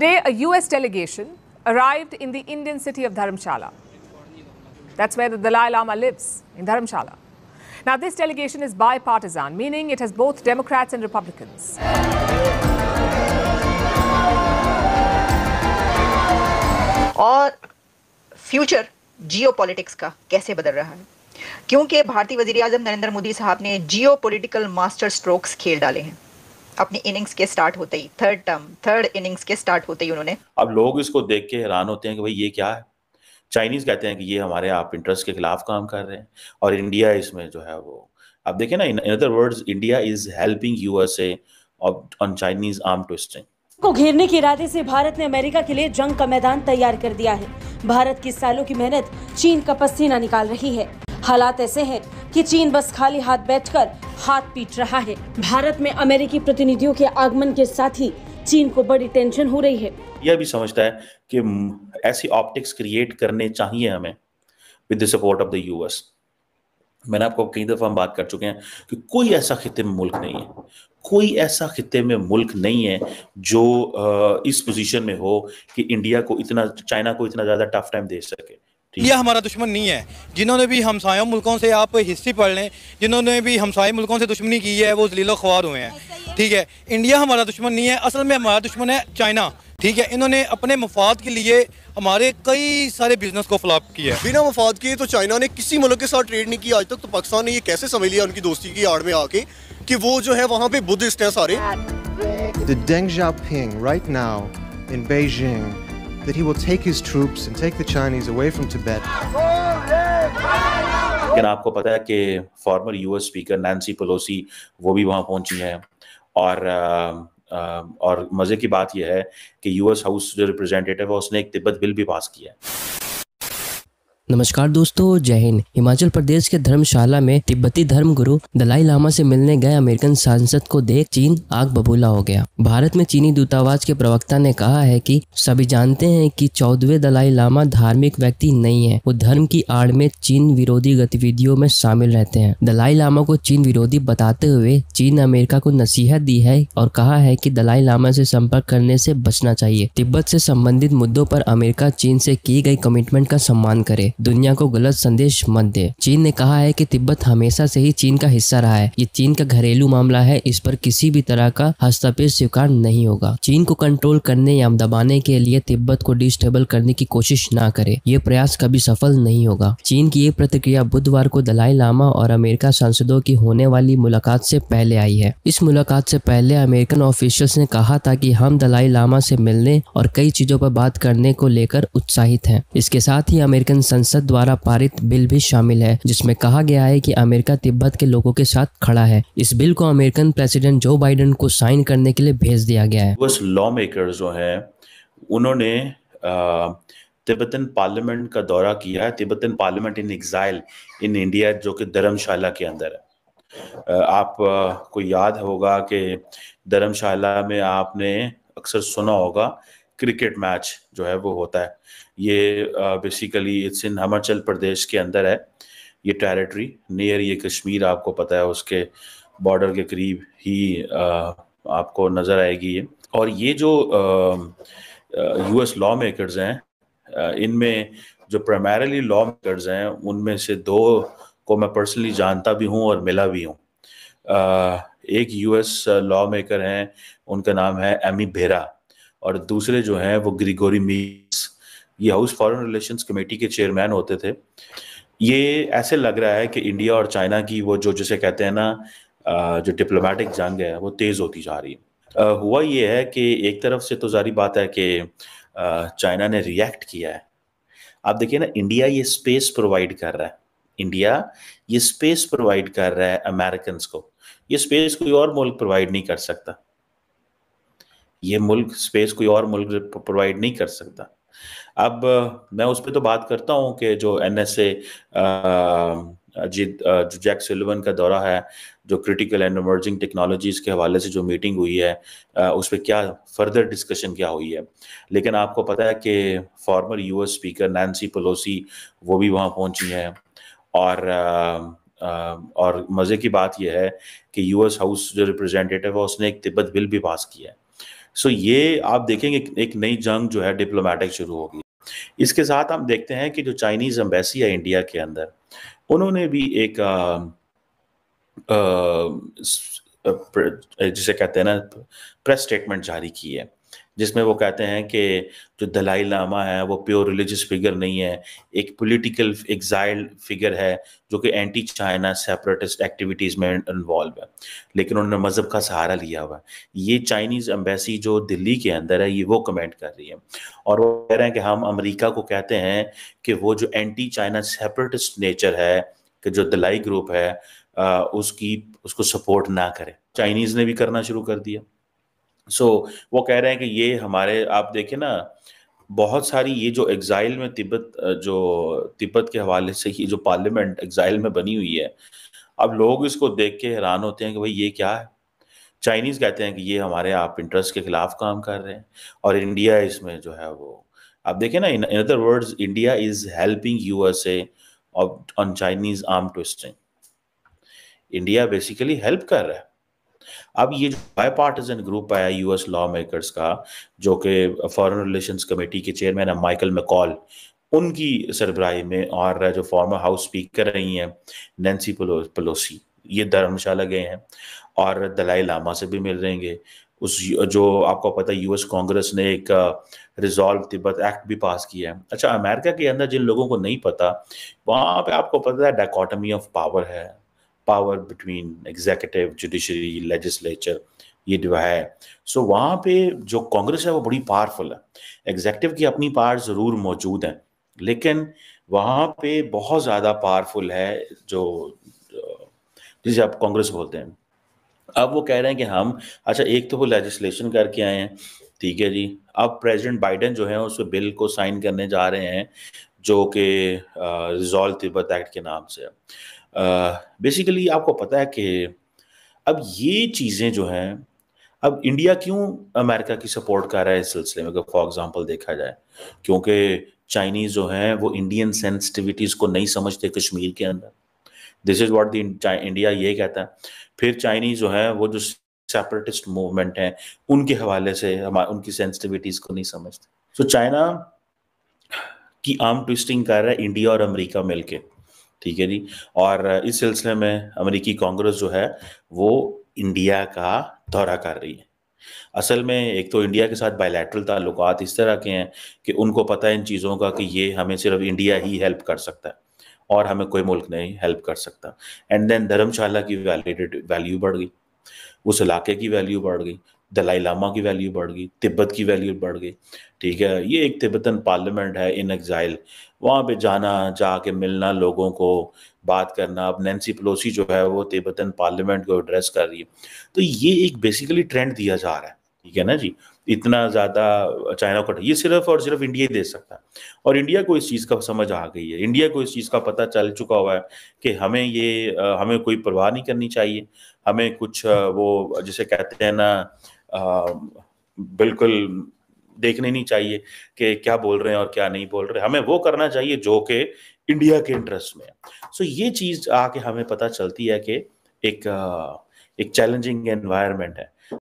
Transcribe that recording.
Today, a US delegation arrived in the Indian city of Dharamshala. That's where the Dalai Lama lives, in Dharamshala. Now, this delegation is bipartisan, meaning it has both Democrats and Republicans. Or future geopolitics politics का कैसे बदल रहा है क्योंकि भारतीय वजीर नरेंद्र मोदी साहब ने जियो पोलिटिकल मास्टर स्ट्रोक्स खेल डाले हैं अपनी इनिंग्स के स्टार्ट होते ही थर्ड टर्म थर्ड इनिंग्स के स्टार्ट होते ही उन्होंने अब लोग इसको देख के हैरान होते हैं कि भाई ये क्या है चाइनीज कहते हैं कि ये हमारे आप इंटरेस्ट के खिलाफ काम कर रहे हैं और इंडिया इसमें जो है वो आप देखें ना in other words India is helping USA on Chinese arm twisting को घेरने के इरादे से भारत ने अमेरिका के लिए जंग का मैदान तैयार कर दिया है भारत की सालों की मेहनत चीन का पसीना निकाल रही है हालात ऐसे हैं कि चीन बस खाली हाथ बैठकर हाथ पीट रहा है भारत में अमेरिकी प्रतिनिधियों के आगमन के साथ ही चीन को बड़ी टेंशन हो रही है यह भी समझता है कि ऐसी ऑप्टिक्स क्रिएट करने चाहिए हमें with the support of the US मैंने आपको कई दफ़ा हम बात कर चुके हैं कि कोई ऐसा खत्े में मुल्क नहीं है कोई ऐसा खत्े में मुल्क नहीं है जो इस पोजीशन में हो कि इंडिया को इतना चाइना को इतना ज़्यादा टफ टाइम दे सके यह हमारा दुश्मन नहीं है जिन्होंने भी हमसायों मुल्कों से आप हिस्ट्री पढ़ लें जिन्होंने भी हमसाय मुल्कों से दुश्मनी की है वो जलीलो खुआर हुए हैं ठीक है इंडिया हमारा दुश्मन नहीं है असल में हमारा दुश्मन है चाइना ठीक है इन्होंने अपने मफाद के लिए हमारे कई सारे बिजनेस को फ्लॉप किया है बिना मफाद के तो चाइना ने किसी मुल्क के साथ ट्रेड नहीं किया आज तक तो पाकिस्तान ने ये कैसे समझ लिया उनकी दोस्ती की आड़ में आके कि वो जो है वहाँ पे बुद्धिस्ट हैं सारे The Deng Xiaoping right now in Beijing that he will take his troops and take the Chinese away from Tibet. लेकिन आपको पता है कि former US speaker Nancy Pelosi वो भी वहाँ पहुंची हैं और और मज़े की बात यह है कि यूएस हाउस जो रिप्रेजेंटेटिव है उसने एक तिब्बत बिल भी पास किया है नमस्कार दोस्तों जय हिंद हिमाचल प्रदेश के धर्मशाला में तिब्बती धर्म गुरु दलाई लामा से मिलने गए अमेरिकन सांसद को देख चीन आग बबूला हो गया भारत में चीनी दूतावास के प्रवक्ता ने कहा है कि सभी जानते हैं कि चौदवे दलाई लामा धार्मिक व्यक्ति नहीं है वो धर्म की आड़ में चीन विरोधी गतिविधियों में शामिल रहते हैं दलाई लामा को चीन विरोधी बताते हुए चीन अमेरिका को नसीहत दी है और कहा है की दलाई लामा से संपर्क करने से बचना चाहिए तिब्बत से संबंधित मुद्दों पर अमेरिका चीन से की गई कमिटमेंट का सम्मान करे दुनिया को गलत संदेश मत दे चीन ने कहा है कि तिब्बत हमेशा से ही चीन का हिस्सा रहा है ये चीन का घरेलू मामला है इस पर किसी भी तरह का हस्तक्षेप स्वीकार नहीं होगा चीन को कंट्रोल करने या दबाने के लिए तिब्बत को डिस्टेबल करने की कोशिश न करे ये प्रयास कभी सफल नहीं होगा चीन की ये प्रतिक्रिया बुधवार को दलाई लामा और अमेरिका सांसदों की होने वाली मुलाकात से पहले आई है इस मुलाकात से पहले अमेरिकन ऑफिशियल्स ने कहा था कि हम दलाई लामा से मिलने और कई चीजों पर बात करने को लेकर उत्साहित हैं इसके साथ ही अमेरिकन संसद संसद द्वारा पारित बिल भी शामिल है जिसमें कहा गया है कि अमेरिका तिब्बत के लोगों के साथ खड़ा है इस बिल को अमेरिकन प्रेसिडेंट जो बाइडेन को साइन करने के लिए भेज दिया गया है यूएस लॉ मेकर जो है उन्होंने तिब्बतन पार्लियामेंट का दौरा किया है Tibetan parliament in exile in India जो कि धर्मशाला के अंदर है आप को याद होगा कि धर्मशाला में आपने अक्सर सुना होगा क्रिकेट मैच जो है वो होता है ये basically it's in Himachal Pradesh के अंदर है ये टेरिटरी नियर ये कश्मीर आपको पता है उसके बॉर्डर के करीब ही आ, आपको नज़र आएगी ये और ये जो यूएस लॉ मेकर्स हैं इनमें जो प्राइमरली लॉ मेकर्स हैं उनमें से दो को मैं पर्सनली जानता भी हूँ और मिला भी हूँ एक यूएस लॉ मेकर हैं उनका नाम है एमी भेरा और दूसरे जो हैं वो ग्रिगोरी मीस ये हाउस फॉरेन रिलेशंस कमेटी के चेयरमैन होते थे ये ऐसे लग रहा है कि इंडिया और चाइना की वो जो जिसे कहते हैं ना जो डिप्लोमेटिक जंग है वो तेज़ होती जा रही है हुआ ये है कि एक तरफ से तो जारी बात है कि चाइना ने रिएक्ट किया है आप देखिए ना इंडिया ये स्पेस प्रोवाइड कर रहा है इंडिया ये स्पेस प्रोवाइड कर रहा है अमेरिकन को ये स्पेस कोई और मुल्क प्रोवाइड नहीं कर सकता ये मुल्क स्पेस कोई और मुल्क प्रोवाइड नहीं कर सकता अब मैं उस पर तो बात करता हूँ कि जो एन एस ए जो जैक सिल्वन का दौरा है जो क्रिटिकल एंड इमर्जिंग टेक्नोलॉजीज़ के हवाले से जो मीटिंग हुई है उस पर क्या फर्दर डिस्कशन क्या हुई है लेकिन आपको पता है कि former US speaker Nancy Pelosi वो भी वहाँ पहुँची हैं और और मज़े की बात यह है कि यूएस हाउस जो रिप्रेजेंटेटिव है उसने एक तिब्बत बिल भी पास किया है सो ये आप देखेंगे एक नई जंग जो है डिप्लोमेटिक शुरू होगी इसके साथ हम देखते हैं कि जो चाइनीज़ एम्बेसी है इंडिया के अंदर उन्होंने भी एक आ, आ, जिसे कहते हैं ना प्रेस स्टेटमेंट जारी की है जिसमें वो कहते हैं कि जो दलाई लामा है वो प्योर रिलीजियस फिगर नहीं है एक पॉलिटिकल एग्जाइल फिगर है जो कि एंटी चाइना सेपरेटिस्ट एक्टिविटीज़ में इन्वॉल्व है लेकिन उन्होंने मज़हब का सहारा लिया हुआ है ये चाइनीज़ एम्बेसी जो दिल्ली के अंदर है ये वो कमेंट कर रही है और वो कह रहे हैं कि हम अमरीका को कहते हैं कि वो जो एंटी चाइना सेपरेटिस्ट नेचर है कि जो दलाई ग्रुप है उसकी उसको सपोर्ट ना करें चाइनीज़ ने भी करना शुरू कर दिया सो so, वो कह रहे हैं कि ये हमारे आप देखें ना बहुत सारी ये जो एग्ज़ाइल में तिब्बत जो तिब्बत के हवाले से ये जो पार्लियामेंट एग्ज़ाइल में बनी हुई है अब लोग इसको देख के हैरान होते हैं कि भाई ये क्या है चाइनीज़ कहते हैं कि ये हमारे आप इंटरेस्ट के खिलाफ काम कर रहे हैं और इंडिया इसमें जो है वो आप देखें ना in other words India is helping U S A on Chinese arm twisting India basically help कर रहा है अब ये बाई पार्टीजन ग्रुप आया यूएस लॉ मेकर्स का जो कि फॉरेन रिलेशन कमेटी के चेयरमैन है माइकल मेकॉल उनकी सरबराही में और जो फॉर्मर हाउस स्पीकर रही हैं नैन्सी पलोसी ये धर्मशाला गए हैं और दलाई लामा से भी मिल रहेंगे उस जो आपको पता है यूएस कांग्रेस ने एक रिजॉल्व तिब्बत एक्ट भी पास किया है अच्छा अमेरिका के अंदर जिन लोगों को नहीं पता वहाँ पे आपको पता है डाकोटमी ऑफ पावर है power between executive judiciary legislature ये जो है सो वहाँ पे जो कांग्रेस है वो बड़ी पावरफुल है एग्जेक्टिव की अपनी पावर ज़रूर मौजूद है लेकिन वहाँ पे बहुत ज़्यादा पावरफुल है जो जिसे आप कांग्रेस बोलते हैं अब वो कह रहे हैं कि हम अच्छा एक तो वो लेजिस्लेशन करके आए हैं ठीक है जी अब प्रेसिडेंट बाइडेन जो है उस बिल को साइन करने जा रहे हैं जो कि रिजॉल्व तिब्बत एक्ट के नाम से है बेसिकली uh, आपको पता है कि अब ये चीज़ें जो हैं अब इंडिया क्यों अमेरिका की सपोर्ट कर रहा है इस सिलसिले में अगर फॉर एग्जांपल देखा जाए क्योंकि चाइनीज़ जो हैं वो इंडियन सेंसिटिविटीज़ को नहीं समझते कश्मीर के अंदर this is what the India ये कहता है फिर चाइनीज़ जो है वो जो सेपरेटिस्ट मूवमेंट हैं उनके हवाले से हमारे उनकी सेंसिटिविटीज़ को नहीं समझते सो so, चाइना की आर्म ट्विस्टिंग कर रहा है इंडिया और अमेरिका मिलकर ठीक है जी और इस सिलसिले में अमेरिकी कांग्रेस जो है वो इंडिया का दौरा कर रही है असल में एक तो इंडिया के साथ बायलैटरल ताल्लुकात इस तरह के हैं कि उनको पता है इन चीज़ों का कि ये हमें सिर्फ इंडिया ही हेल्प कर सकता है और हमें कोई मुल्क नहीं हेल्प कर सकता एंड देन धर्मशाला की वैल्यू बढ़ गई उस इलाके की वैल्यू बढ़ गई दलाई लामा की वैल्यू बढ़ गई तिब्बत की वैल्यू बढ़ गई ठीक है ये एक तिब्बतन पार्लियामेंट है इन एग्ज़ाइल वहाँ पे जाना जाके मिलना लोगों को बात करना अब नैन्सी पलोसी जो है वो तिब्बतन पार्लियामेंट को एड्रेस कर रही है तो ये एक बेसिकली ट्रेंड दिया जा रहा है ठीक है ना जी इतना ज़्यादा चाइना को ये सिर्फ और सिर्फ इंडिया ही दे सकता है और इंडिया को इस चीज़ का समझ आ गई है इंडिया को इस चीज़ का पता चल चुका हुआ है कि हमें ये हमें कोई परवाह नहीं करनी चाहिए हमें कुछ वो जिसे कहते हैं ना बिल्कुल देखने नहीं चाहिए कि क्या बोल रहे हैं और क्या नहीं बोल रहे हमें वो करना चाहिए जो कि इंडिया के इंटरेस्ट में सो ये चीज़ आके हमें पता चलती है कि एक एक चैलेंजिंग एनवायरनमेंट है